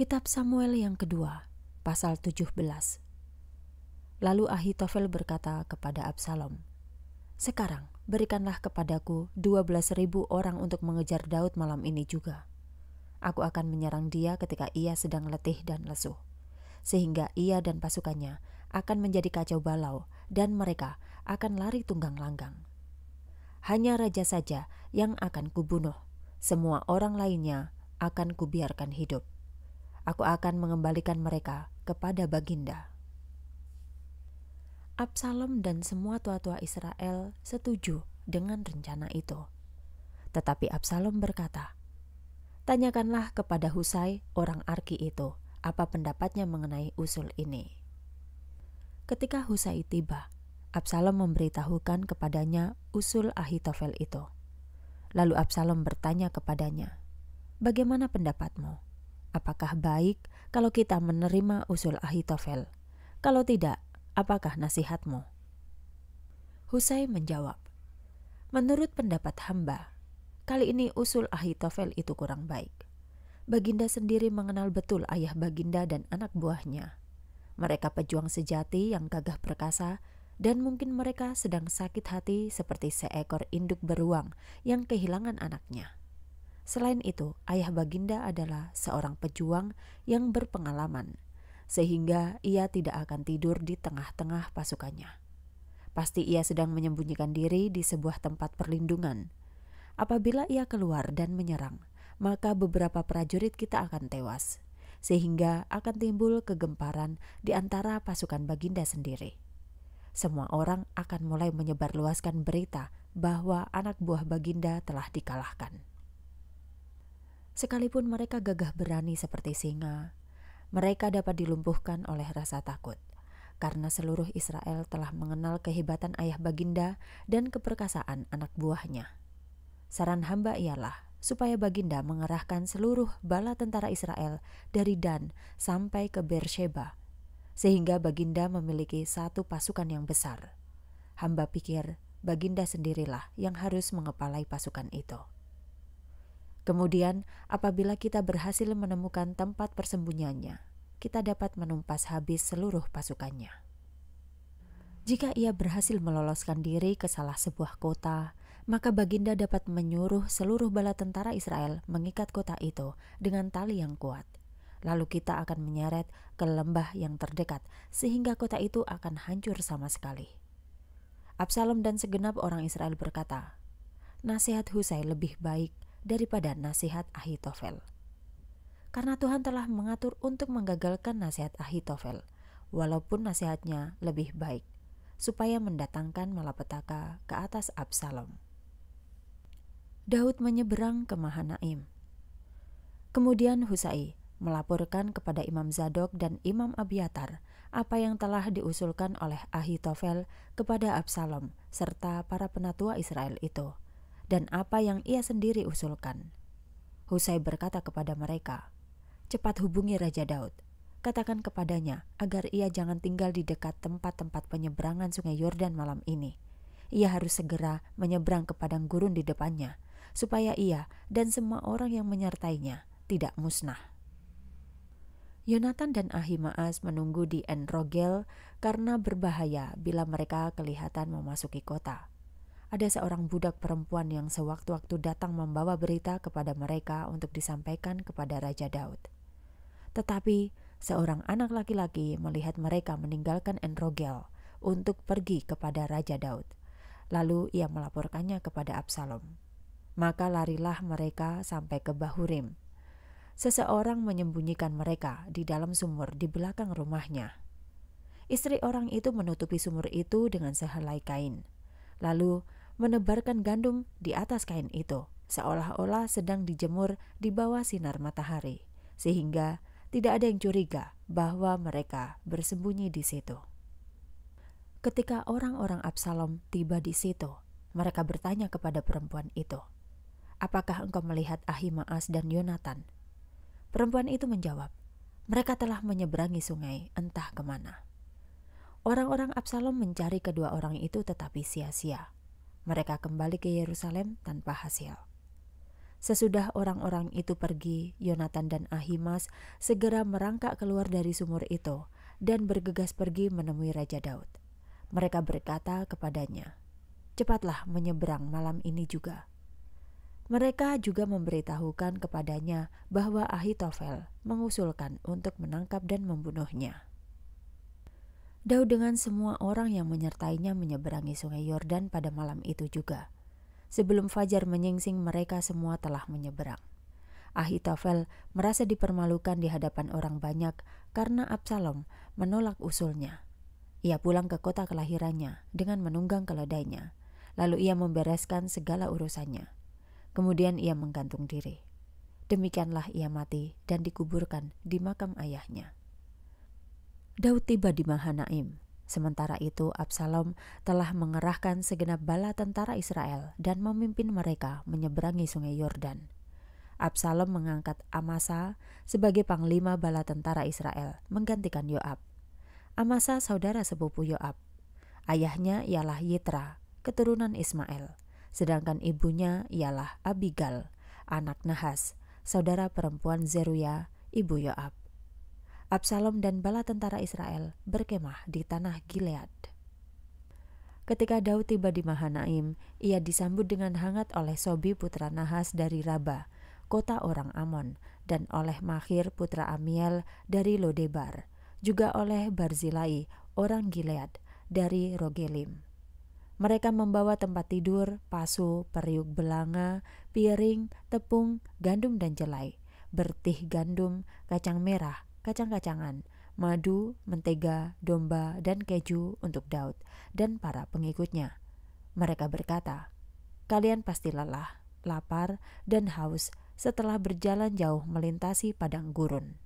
Kitab Samuel yang kedua, pasal 17. Lalu Ahitofel berkata kepada Absalom, Sekarang berikanlah kepadaku dua belas ribu orang untuk mengejar Daud malam ini juga. Aku akan menyerang dia ketika ia sedang letih dan lesu, sehingga ia dan pasukannya akan menjadi kacau balau dan mereka akan lari tunggang langgang. Hanya raja saja yang akan kubunuh, semua orang lainnya akan kubiarkan hidup. Aku akan mengembalikan mereka kepada Baginda. Absalom dan semua tua-tua Israel setuju dengan rencana itu. Tetapi Absalom berkata, "Tanyakanlah kepada Husai, orang Arki itu, apa pendapatnya mengenai usul ini." Ketika Husai tiba, Absalom memberitahukan kepadanya usul Ahitofel itu. Lalu Absalom bertanya kepadanya, "Bagaimana pendapatmu?" Apakah baik kalau kita menerima usul Ahitofel? Kalau tidak, apakah nasihatmu? Husai menjawab, Menurut pendapat hamba, kali ini usul Ahitofel itu kurang baik. Baginda sendiri mengenal betul ayah Baginda dan anak buahnya. Mereka pejuang sejati yang gagah perkasa dan mungkin mereka sedang sakit hati seperti seekor induk beruang yang kehilangan anaknya. Selain itu, ayah Baginda adalah seorang pejuang yang berpengalaman, sehingga ia tidak akan tidur di tengah-tengah pasukannya. Pasti ia sedang menyembunyikan diri di sebuah tempat perlindungan. Apabila ia keluar dan menyerang, maka beberapa prajurit kita akan tewas, sehingga akan timbul kegemparan di antara pasukan Baginda sendiri. Semua orang akan mulai menyebarluaskan berita bahwa anak buah Baginda telah dikalahkan. Sekalipun mereka gagah berani seperti singa, mereka dapat dilumpuhkan oleh rasa takut. Karena seluruh Israel telah mengenal kehebatan ayah baginda dan keperkasaan anak buahnya. Saran hamba ialah supaya baginda mengerahkan seluruh bala tentara Israel dari Dan sampai ke Beersheba, sehingga baginda memiliki satu pasukan yang besar. Hamba pikir baginda sendirilah yang harus mengepalai pasukan itu. Kemudian, apabila kita berhasil menemukan tempat persembunyiannya, kita dapat menumpas habis seluruh pasukannya. Jika ia berhasil meloloskan diri ke salah sebuah kota, maka Baginda dapat menyuruh seluruh bala tentara Israel mengikat kota itu dengan tali yang kuat. Lalu kita akan menyeret ke lembah yang terdekat, sehingga kota itu akan hancur sama sekali. Absalom dan segenap orang Israel berkata, "Nasihat Husai lebih baik daripada nasihat Ahitofel. Karena Tuhan telah mengatur untuk menggagalkan nasihat Ahitofel, walaupun nasihatnya lebih baik, supaya mendatangkan malapetaka ke atas Absalom. Daud menyeberang ke Mahanaim. Kemudian Husai melaporkan kepada Imam Zadok dan Imam Abiatar apa yang telah diusulkan oleh Ahitofel kepada Absalom serta para penatua Israel itu – dan apa yang ia sendiri usulkan. Husai berkata kepada mereka, "Cepat hubungi Raja Daud. Katakan kepadanya agar ia jangan tinggal di dekat tempat-tempat penyeberangan Sungai Yordan malam ini. Ia harus segera menyeberang ke padang gurun di depannya, supaya ia dan semua orang yang menyertainya tidak musnah." Yonatan dan Ahimaas menunggu di Enrogel karena berbahaya bila mereka kelihatan memasuki kota ada seorang budak perempuan yang sewaktu-waktu datang membawa berita kepada mereka untuk disampaikan kepada Raja Daud. Tetapi seorang anak laki-laki melihat mereka meninggalkan Enrogel untuk pergi kepada Raja Daud. Lalu ia melaporkannya kepada Absalom. Maka larilah mereka sampai ke Bahurim. Seseorang menyembunyikan mereka di dalam sumur di belakang rumahnya. Istri orang itu menutupi sumur itu dengan sehelai kain. Lalu menebarkan gandum di atas kain itu, seolah-olah sedang dijemur di bawah sinar matahari, sehingga tidak ada yang curiga bahwa mereka bersembunyi di situ. Ketika orang-orang Absalom tiba di situ, mereka bertanya kepada perempuan itu, "Apakah engkau melihat Ahimaas dan Yonatan?" Perempuan itu menjawab, "Mereka telah menyeberangi sungai, entah kemana." Orang-orang Absalom mencari kedua orang itu, tetapi sia-sia. Mereka kembali ke Yerusalem tanpa hasil. Sesudah orang-orang itu pergi, Yonatan dan Ahimas segera merangkak keluar dari sumur itu dan bergegas pergi menemui Raja Daud. Mereka berkata kepadanya, "Cepatlah menyeberang malam ini juga." Mereka juga memberitahukan kepadanya bahwa Ahitofel mengusulkan untuk menangkap dan membunuhnya. Daud dengan semua orang yang menyertainya menyeberangi sungai Yordan pada malam itu juga. Sebelum fajar menyingsing mereka semua telah menyeberang. Ahitofel merasa dipermalukan di hadapan orang banyak karena Absalom menolak usulnya. Ia pulang ke kota kelahirannya dengan menunggang keledainya. Lalu ia membereskan segala urusannya. Kemudian ia menggantung diri. Demikianlah ia mati dan dikuburkan di makam ayahnya. Daud tiba di Mahanaim. Sementara itu, Absalom telah mengerahkan segenap bala tentara Israel dan memimpin mereka menyeberangi Sungai Yordan. Absalom mengangkat Amasa sebagai panglima bala tentara Israel, menggantikan Yoab. Amasa saudara sepupu Yoab. Ayahnya ialah Yitra, keturunan Ismail, sedangkan ibunya ialah Abigail, anak Nahas, saudara perempuan Zeruya, ibu Yoab. Absalom dan bala tentara Israel berkemah di tanah Gilead. Ketika Daud tiba di Mahanaim, ia disambut dengan hangat oleh Sobi putra Nahas dari Raba, kota orang Amon, dan oleh Mahir putra Amiel dari Lodebar, juga oleh Barzilai, orang Gilead, dari Rogelim. Mereka membawa tempat tidur, pasu, periuk belanga, piring, tepung, gandum dan jelai, bertih gandum, kacang merah, kacang-kacangan, madu, mentega, domba, dan keju untuk Daud dan para pengikutnya. Mereka berkata, "Kalian pasti lelah, lapar, dan haus setelah berjalan jauh melintasi padang gurun."